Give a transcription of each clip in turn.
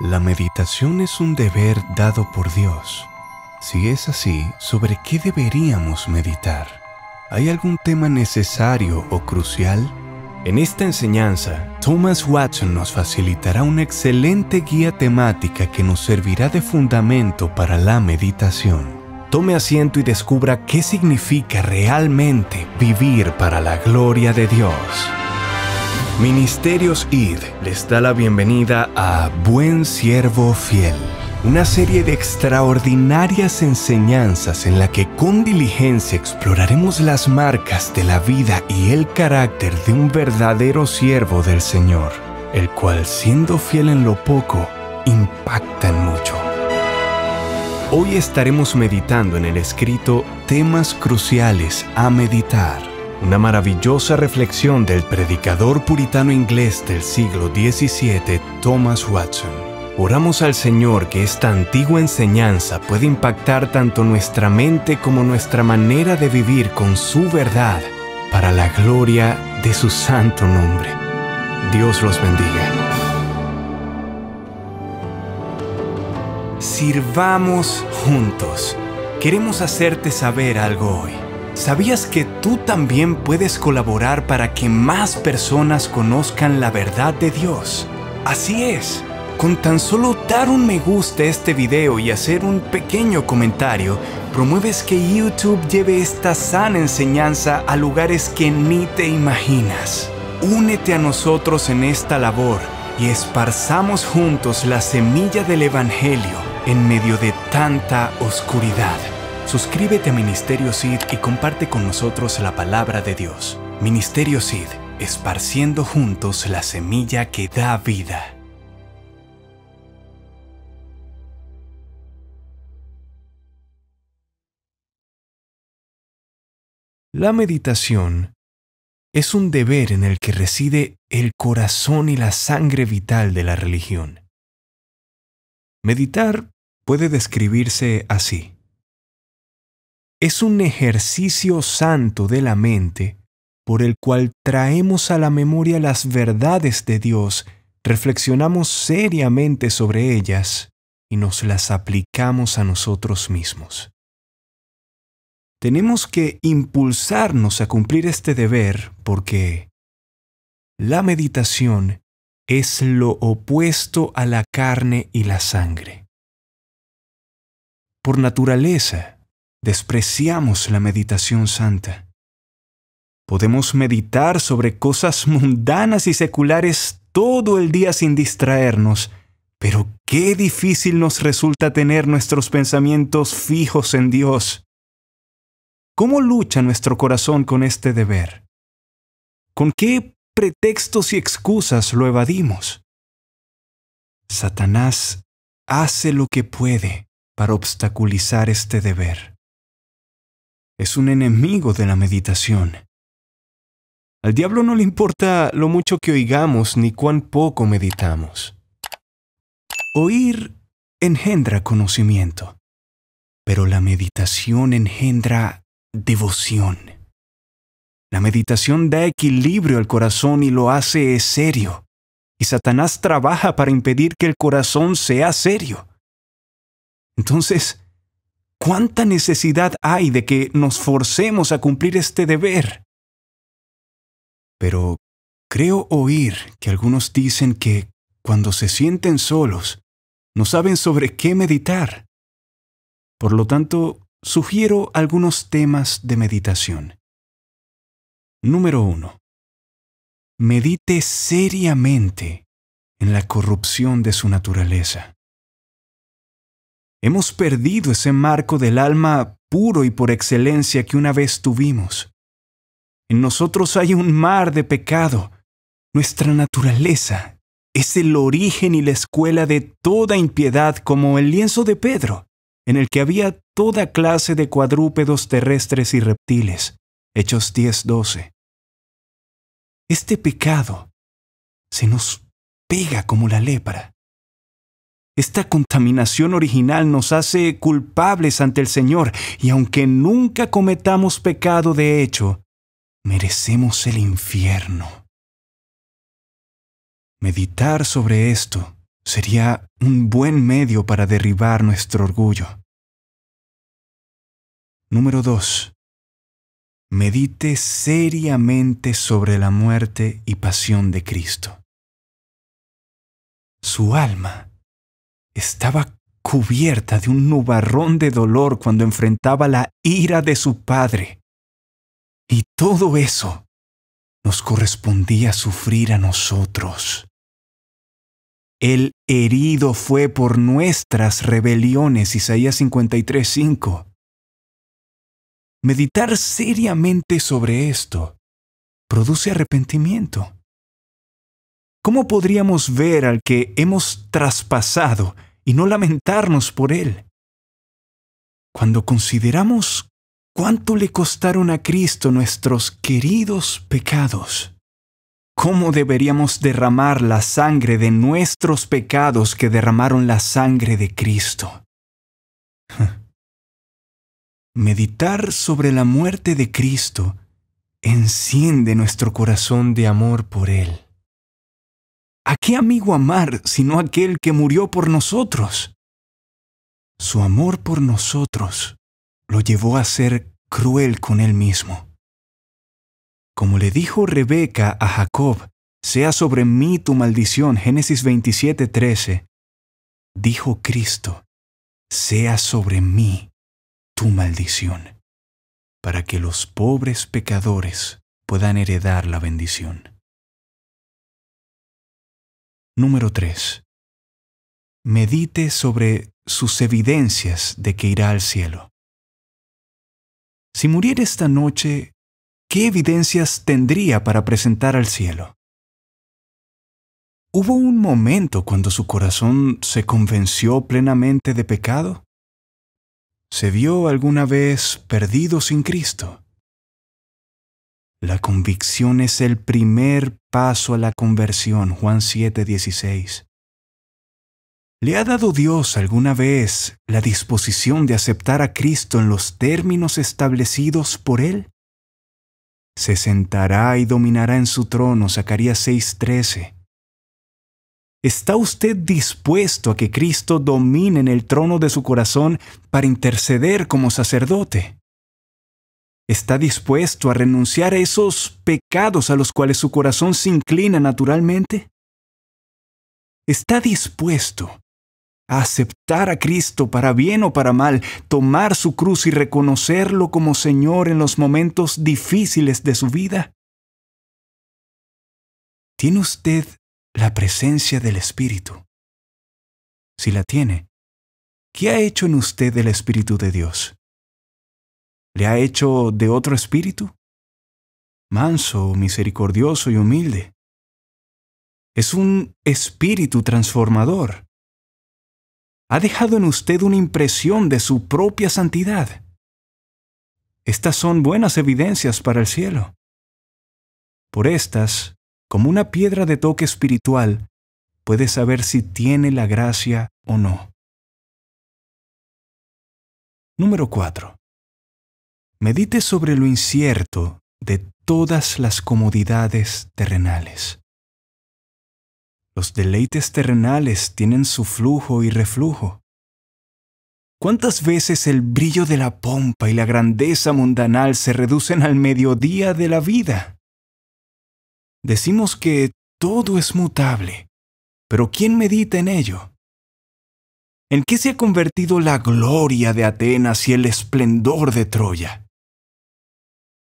La meditación es un deber dado por Dios. Si es así, ¿sobre qué deberíamos meditar? ¿Hay algún tema necesario o crucial? En esta enseñanza, Thomas Watson nos facilitará una excelente guía temática que nos servirá de fundamento para la meditación. Tome asiento y descubra qué significa realmente vivir para la gloria de Dios. Ministerios ID les da la bienvenida a Buen Siervo Fiel, una serie de extraordinarias enseñanzas en la que con diligencia exploraremos las marcas de la vida y el carácter de un verdadero siervo del Señor, el cual siendo fiel en lo poco, impacta en mucho. Hoy estaremos meditando en el escrito Temas cruciales a meditar una maravillosa reflexión del predicador puritano inglés del siglo XVII, Thomas Watson. Oramos al Señor que esta antigua enseñanza pueda impactar tanto nuestra mente como nuestra manera de vivir con su verdad para la gloria de su santo nombre. Dios los bendiga. Sirvamos juntos. Queremos hacerte saber algo hoy. ¿Sabías que tú también puedes colaborar para que más personas conozcan la verdad de Dios? Así es. Con tan solo dar un me gusta a este video y hacer un pequeño comentario, promueves que YouTube lleve esta sana enseñanza a lugares que ni te imaginas. Únete a nosotros en esta labor y esparzamos juntos la semilla del Evangelio en medio de tanta oscuridad. Suscríbete a Ministerio Sid y comparte con nosotros la palabra de Dios. Ministerio Sid, esparciendo juntos la semilla que da vida. La meditación es un deber en el que reside el corazón y la sangre vital de la religión. Meditar puede describirse así es un ejercicio santo de la mente por el cual traemos a la memoria las verdades de Dios, reflexionamos seriamente sobre ellas y nos las aplicamos a nosotros mismos. Tenemos que impulsarnos a cumplir este deber porque la meditación es lo opuesto a la carne y la sangre. Por naturaleza, despreciamos la meditación santa. Podemos meditar sobre cosas mundanas y seculares todo el día sin distraernos, pero qué difícil nos resulta tener nuestros pensamientos fijos en Dios. ¿Cómo lucha nuestro corazón con este deber? ¿Con qué pretextos y excusas lo evadimos? Satanás hace lo que puede para obstaculizar este deber es un enemigo de la meditación. Al diablo no le importa lo mucho que oigamos ni cuán poco meditamos. Oír engendra conocimiento, pero la meditación engendra devoción. La meditación da equilibrio al corazón y lo hace serio. Y Satanás trabaja para impedir que el corazón sea serio. Entonces, ¿Cuánta necesidad hay de que nos forcemos a cumplir este deber? Pero creo oír que algunos dicen que cuando se sienten solos, no saben sobre qué meditar. Por lo tanto, sugiero algunos temas de meditación. Número 1. Medite seriamente en la corrupción de su naturaleza. Hemos perdido ese marco del alma puro y por excelencia que una vez tuvimos. En nosotros hay un mar de pecado. Nuestra naturaleza es el origen y la escuela de toda impiedad como el lienzo de Pedro, en el que había toda clase de cuadrúpedos terrestres y reptiles. Hechos 10:12. Este pecado se nos pega como la lepra. Esta contaminación original nos hace culpables ante el Señor y aunque nunca cometamos pecado de hecho, merecemos el infierno. Meditar sobre esto sería un buen medio para derribar nuestro orgullo. Número 2. Medite seriamente sobre la muerte y pasión de Cristo. Su alma estaba cubierta de un nubarrón de dolor cuando enfrentaba la ira de su padre. Y todo eso nos correspondía sufrir a nosotros. El herido fue por nuestras rebeliones, Isaías 53:5. Meditar seriamente sobre esto produce arrepentimiento. ¿Cómo podríamos ver al que hemos traspasado y no lamentarnos por él? Cuando consideramos cuánto le costaron a Cristo nuestros queridos pecados, ¿cómo deberíamos derramar la sangre de nuestros pecados que derramaron la sangre de Cristo? Meditar sobre la muerte de Cristo enciende nuestro corazón de amor por Él. ¿A qué amigo amar sino aquel que murió por nosotros? Su amor por nosotros lo llevó a ser cruel con él mismo. Como le dijo Rebeca a Jacob, sea sobre mí tu maldición, Génesis 27:13, dijo Cristo, sea sobre mí tu maldición, para que los pobres pecadores puedan heredar la bendición. Número 3. Medite sobre sus evidencias de que irá al cielo. Si muriera esta noche, ¿qué evidencias tendría para presentar al cielo? ¿Hubo un momento cuando su corazón se convenció plenamente de pecado? ¿Se vio alguna vez perdido sin Cristo? La convicción es el primer paso a la conversión, Juan 7:16. ¿Le ha dado Dios alguna vez la disposición de aceptar a Cristo en los términos establecidos por Él? Se sentará y dominará en su trono, Zacarías 6:13. ¿Está usted dispuesto a que Cristo domine en el trono de su corazón para interceder como sacerdote? está dispuesto a renunciar a esos pecados a los cuales su corazón se inclina naturalmente? ¿Está dispuesto a aceptar a Cristo para bien o para mal, tomar su cruz y reconocerlo como Señor en los momentos difíciles de su vida? ¿Tiene usted la presencia del Espíritu? Si la tiene, ¿qué ha hecho en usted el Espíritu de Dios? le ha hecho de otro espíritu? Manso, misericordioso y humilde. Es un espíritu transformador. Ha dejado en usted una impresión de su propia santidad. Estas son buenas evidencias para el cielo. Por estas, como una piedra de toque espiritual, puede saber si tiene la gracia o no. Número 4 medite sobre lo incierto de todas las comodidades terrenales. Los deleites terrenales tienen su flujo y reflujo. ¿Cuántas veces el brillo de la pompa y la grandeza mundanal se reducen al mediodía de la vida? Decimos que todo es mutable, pero ¿quién medita en ello? ¿En qué se ha convertido la gloria de Atenas y el esplendor de Troya?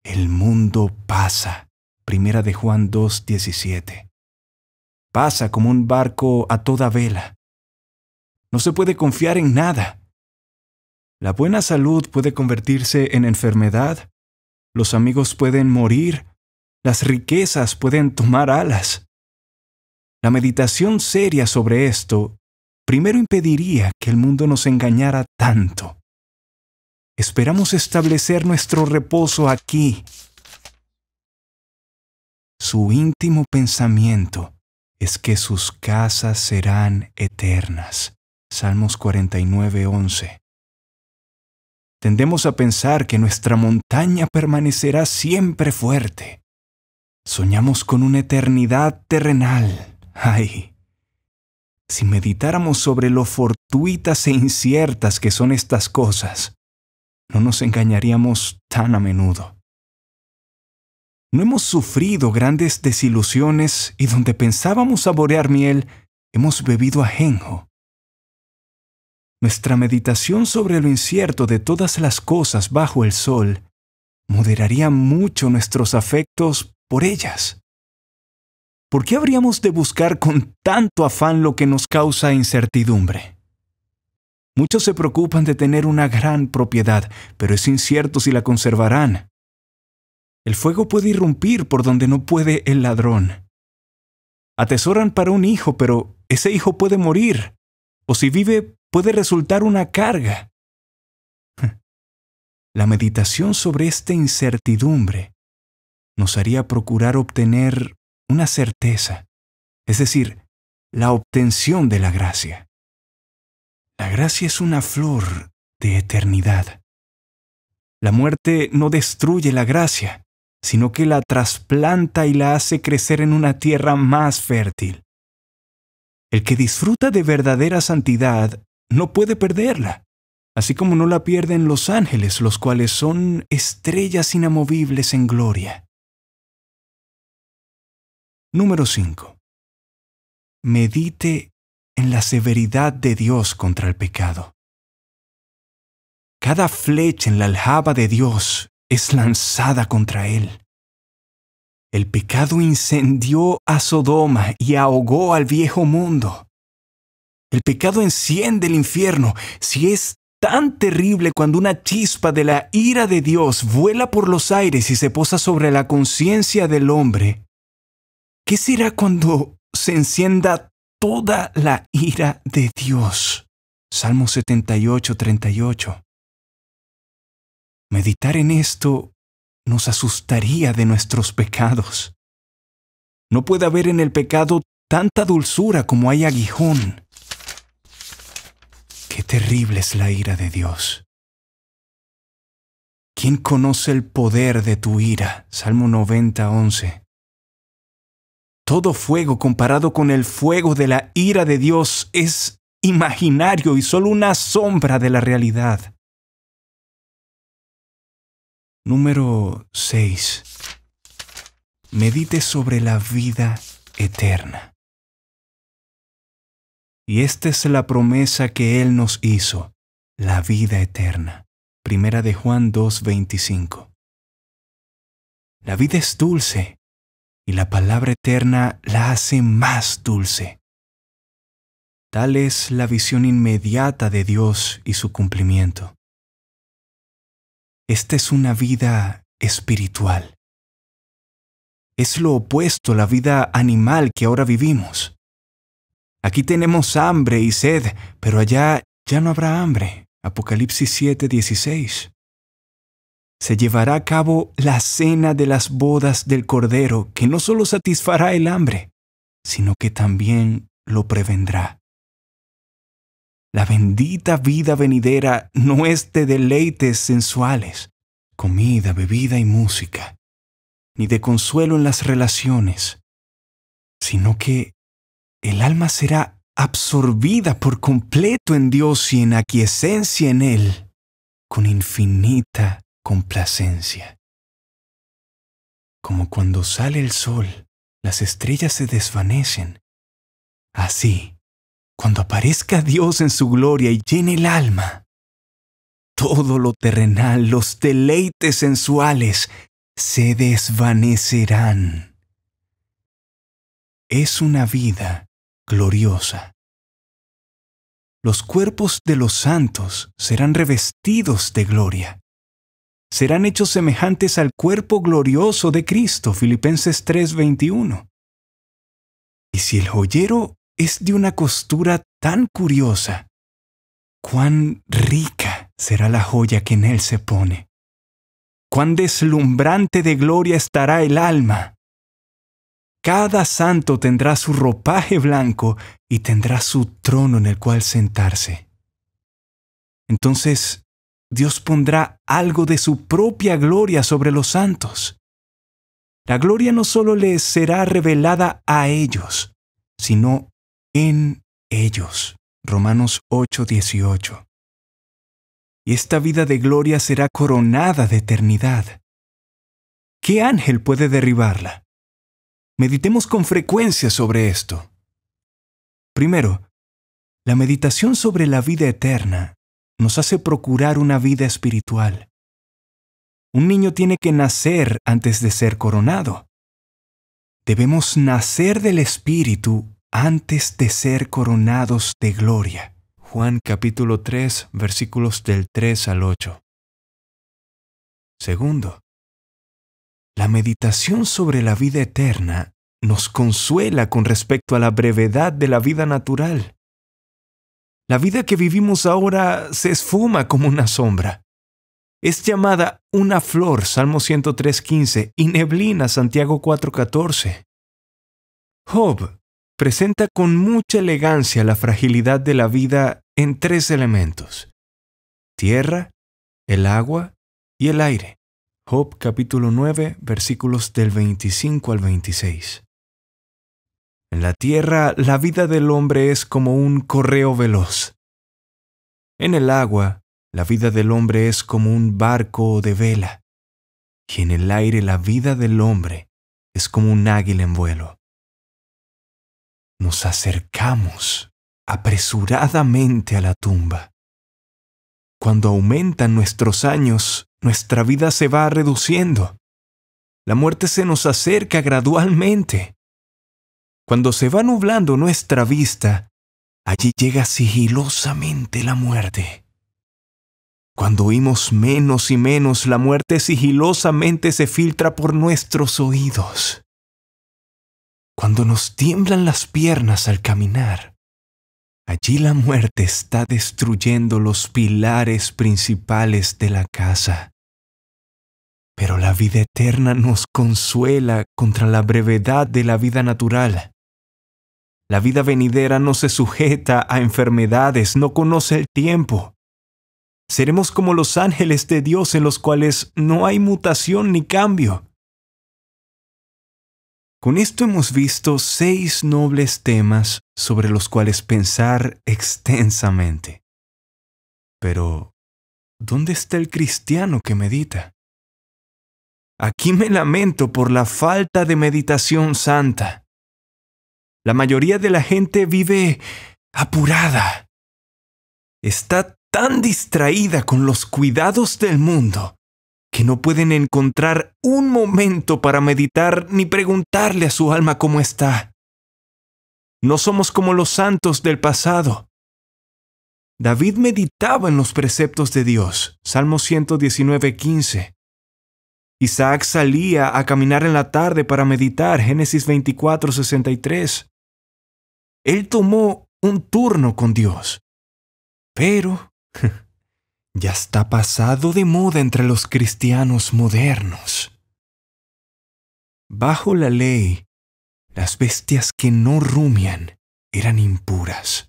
El mundo pasa. Primera de Juan 2.17. Pasa como un barco a toda vela. No se puede confiar en nada. La buena salud puede convertirse en enfermedad. Los amigos pueden morir. Las riquezas pueden tomar alas. La meditación seria sobre esto primero impediría que el mundo nos engañara tanto. Esperamos establecer nuestro reposo aquí. Su íntimo pensamiento es que sus casas serán eternas. Salmos 49:11. Tendemos a pensar que nuestra montaña permanecerá siempre fuerte. Soñamos con una eternidad terrenal. ¡Ay! Si meditáramos sobre lo fortuitas e inciertas que son estas cosas, no nos engañaríamos tan a menudo. No hemos sufrido grandes desilusiones y donde pensábamos saborear miel, hemos bebido ajenjo. Nuestra meditación sobre lo incierto de todas las cosas bajo el sol moderaría mucho nuestros afectos por ellas. ¿Por qué habríamos de buscar con tanto afán lo que nos causa incertidumbre? Muchos se preocupan de tener una gran propiedad, pero es incierto si la conservarán. El fuego puede irrumpir por donde no puede el ladrón. Atesoran para un hijo, pero ese hijo puede morir, o si vive puede resultar una carga. La meditación sobre esta incertidumbre nos haría procurar obtener una certeza, es decir, la obtención de la gracia. La gracia es una flor de eternidad. La muerte no destruye la gracia, sino que la trasplanta y la hace crecer en una tierra más fértil. El que disfruta de verdadera santidad no puede perderla, así como no la pierden los ángeles, los cuales son estrellas inamovibles en gloria. Número 5. Medite en la severidad de Dios contra el pecado. Cada flecha en la aljaba de Dios es lanzada contra él. El pecado incendió a Sodoma y ahogó al viejo mundo. El pecado enciende el infierno. Si es tan terrible cuando una chispa de la ira de Dios vuela por los aires y se posa sobre la conciencia del hombre, ¿qué será cuando se encienda toda la ira de Dios. Salmo 78, 38. Meditar en esto nos asustaría de nuestros pecados. No puede haber en el pecado tanta dulzura como hay aguijón. Qué terrible es la ira de Dios. ¿Quién conoce el poder de tu ira? Salmo 90, 11. Todo fuego comparado con el fuego de la ira de Dios es imaginario y solo una sombra de la realidad. Número 6. Medite sobre la vida eterna. Y esta es la promesa que Él nos hizo, la vida eterna. Primera de Juan 2.25. La vida es dulce, y la palabra eterna la hace más dulce. Tal es la visión inmediata de Dios y su cumplimiento. Esta es una vida espiritual. Es lo opuesto a la vida animal que ahora vivimos. Aquí tenemos hambre y sed, pero allá ya no habrá hambre. Apocalipsis 7:16 se llevará a cabo la cena de las bodas del Cordero, que no solo satisfará el hambre, sino que también lo prevendrá. La bendita vida venidera no es de deleites sensuales, comida, bebida y música, ni de consuelo en las relaciones, sino que el alma será absorbida por completo en Dios y en aquiescencia en Él, con infinita complacencia. Como cuando sale el sol, las estrellas se desvanecen. Así, cuando aparezca Dios en su gloria y llene el alma, todo lo terrenal, los deleites sensuales, se desvanecerán. Es una vida gloriosa. Los cuerpos de los santos serán revestidos de gloria serán hechos semejantes al cuerpo glorioso de Cristo, Filipenses 3:21. Y si el joyero es de una costura tan curiosa, cuán rica será la joya que en él se pone, cuán deslumbrante de gloria estará el alma. Cada santo tendrá su ropaje blanco y tendrá su trono en el cual sentarse. Entonces Dios pondrá algo de su propia gloria sobre los santos. La gloria no sólo les será revelada a ellos, sino en ellos. Romanos 8:18. Y esta vida de gloria será coronada de eternidad. ¿Qué ángel puede derribarla? Meditemos con frecuencia sobre esto. Primero, la meditación sobre la vida eterna nos hace procurar una vida espiritual. Un niño tiene que nacer antes de ser coronado. Debemos nacer del Espíritu antes de ser coronados de gloria. Juan capítulo 3 versículos del 3 al 8. Segundo, la meditación sobre la vida eterna nos consuela con respecto a la brevedad de la vida natural. La vida que vivimos ahora se esfuma como una sombra. Es llamada una flor, Salmo 103.15, y neblina, Santiago 4.14. Job presenta con mucha elegancia la fragilidad de la vida en tres elementos. Tierra, el agua y el aire. Job capítulo 9 versículos del 25 al 26. En la tierra la vida del hombre es como un correo veloz. En el agua la vida del hombre es como un barco de vela. Y en el aire la vida del hombre es como un águila en vuelo. Nos acercamos apresuradamente a la tumba. Cuando aumentan nuestros años, nuestra vida se va reduciendo. La muerte se nos acerca gradualmente. Cuando se va nublando nuestra vista, allí llega sigilosamente la muerte. Cuando oímos menos y menos, la muerte sigilosamente se filtra por nuestros oídos. Cuando nos tiemblan las piernas al caminar, allí la muerte está destruyendo los pilares principales de la casa. Pero la vida eterna nos consuela contra la brevedad de la vida natural. La vida venidera no se sujeta a enfermedades, no conoce el tiempo. Seremos como los ángeles de Dios en los cuales no hay mutación ni cambio. Con esto hemos visto seis nobles temas sobre los cuales pensar extensamente. Pero, ¿dónde está el cristiano que medita? Aquí me lamento por la falta de meditación santa. La mayoría de la gente vive apurada. Está tan distraída con los cuidados del mundo que no pueden encontrar un momento para meditar ni preguntarle a su alma cómo está. No somos como los santos del pasado. David meditaba en los preceptos de Dios. Salmo 119, Isaac salía a caminar en la tarde para meditar. Génesis 24.63 él tomó un turno con Dios. Pero ya está pasado de moda entre los cristianos modernos. Bajo la ley, las bestias que no rumian eran impuras.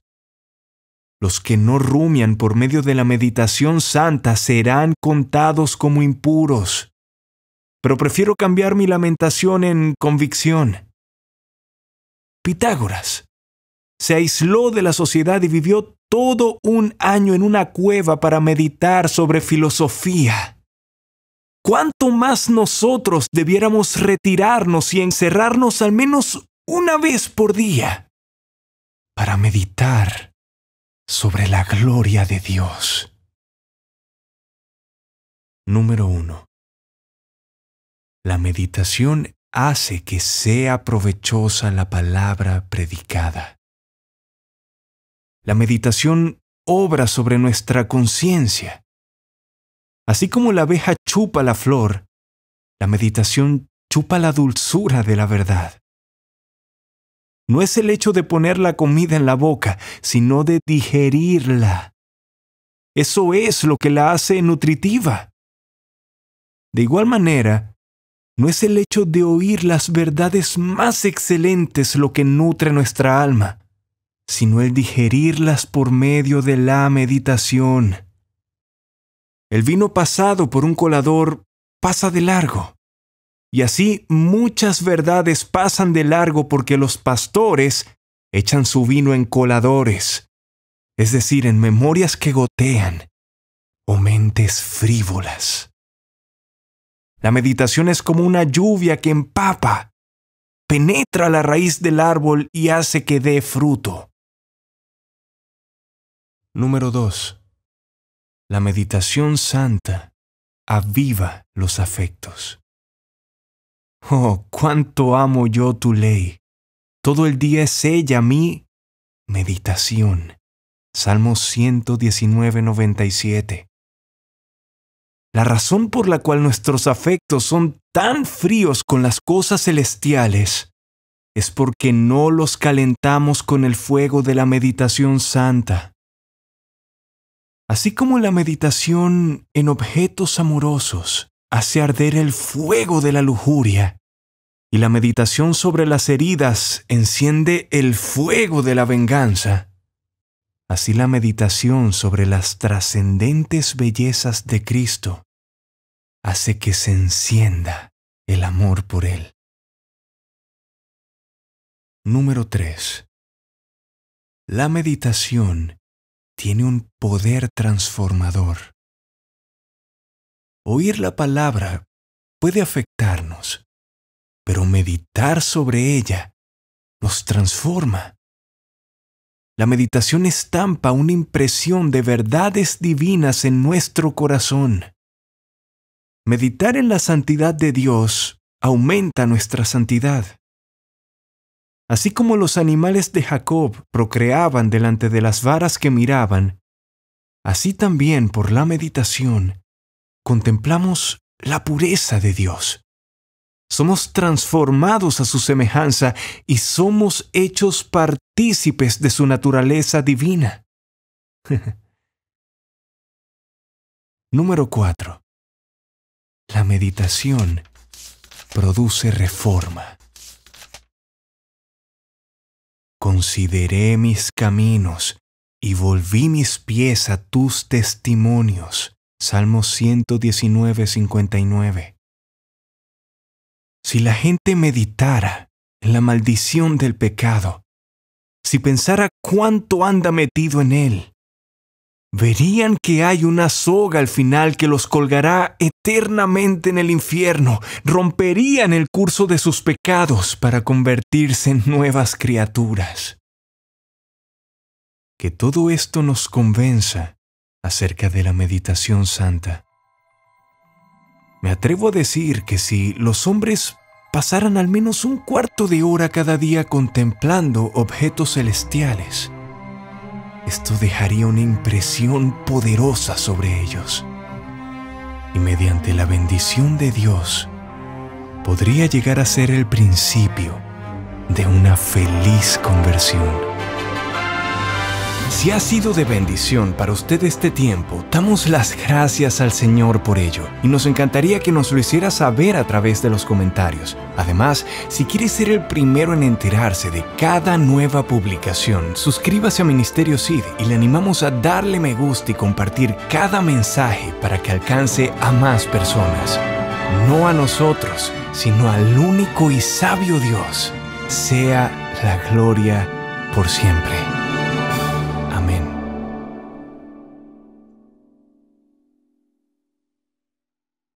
Los que no rumian por medio de la meditación santa serán contados como impuros. Pero prefiero cambiar mi lamentación en convicción. Pitágoras se aisló de la sociedad y vivió todo un año en una cueva para meditar sobre filosofía. ¿Cuánto más nosotros debiéramos retirarnos y encerrarnos al menos una vez por día para meditar sobre la gloria de Dios? Número 1. La meditación hace que sea provechosa la palabra predicada. La meditación obra sobre nuestra conciencia. Así como la abeja chupa la flor, la meditación chupa la dulzura de la verdad. No es el hecho de poner la comida en la boca, sino de digerirla. Eso es lo que la hace nutritiva. De igual manera, no es el hecho de oír las verdades más excelentes lo que nutre nuestra alma, sino el digerirlas por medio de la meditación. El vino pasado por un colador pasa de largo. Y así muchas verdades pasan de largo porque los pastores echan su vino en coladores, es decir, en memorias que gotean o mentes frívolas. La meditación es como una lluvia que empapa, penetra la raíz del árbol y hace que dé fruto. Número 2. La meditación santa aviva los afectos. Oh, cuánto amo yo tu ley. Todo el día es ella mi meditación. Salmo 119, 97. La razón por la cual nuestros afectos son tan fríos con las cosas celestiales es porque no los calentamos con el fuego de la meditación santa así como la meditación en objetos amorosos hace arder el fuego de la lujuria, y la meditación sobre las heridas enciende el fuego de la venganza. Así la meditación sobre las trascendentes bellezas de Cristo hace que se encienda el amor por Él. Número 3. La meditación tiene un poder transformador. Oír la palabra puede afectarnos, pero meditar sobre ella nos transforma. La meditación estampa una impresión de verdades divinas en nuestro corazón. Meditar en la santidad de Dios aumenta nuestra santidad. Así como los animales de Jacob procreaban delante de las varas que miraban, así también por la meditación contemplamos la pureza de Dios. Somos transformados a su semejanza y somos hechos partícipes de su naturaleza divina. Número 4. La meditación produce reforma. Consideré mis caminos y volví mis pies a tus testimonios. Salmo 119, 59. Si la gente meditara en la maldición del pecado, si pensara cuánto anda metido en él, verían que hay una soga al final que los colgará eternamente en el infierno, romperían el curso de sus pecados para convertirse en nuevas criaturas. Que todo esto nos convenza acerca de la meditación santa. Me atrevo a decir que si los hombres pasaran al menos un cuarto de hora cada día contemplando objetos celestiales, esto dejaría una impresión poderosa sobre ellos. Y mediante la bendición de Dios, podría llegar a ser el principio de una feliz conversión. Si ha sido de bendición para usted este tiempo, damos las gracias al Señor por ello y nos encantaría que nos lo hiciera saber a través de los comentarios. Además, si quiere ser el primero en enterarse de cada nueva publicación, suscríbase a Ministerio CID y le animamos a darle me gusta y compartir cada mensaje para que alcance a más personas. No a nosotros, sino al único y sabio Dios. Sea la gloria por siempre.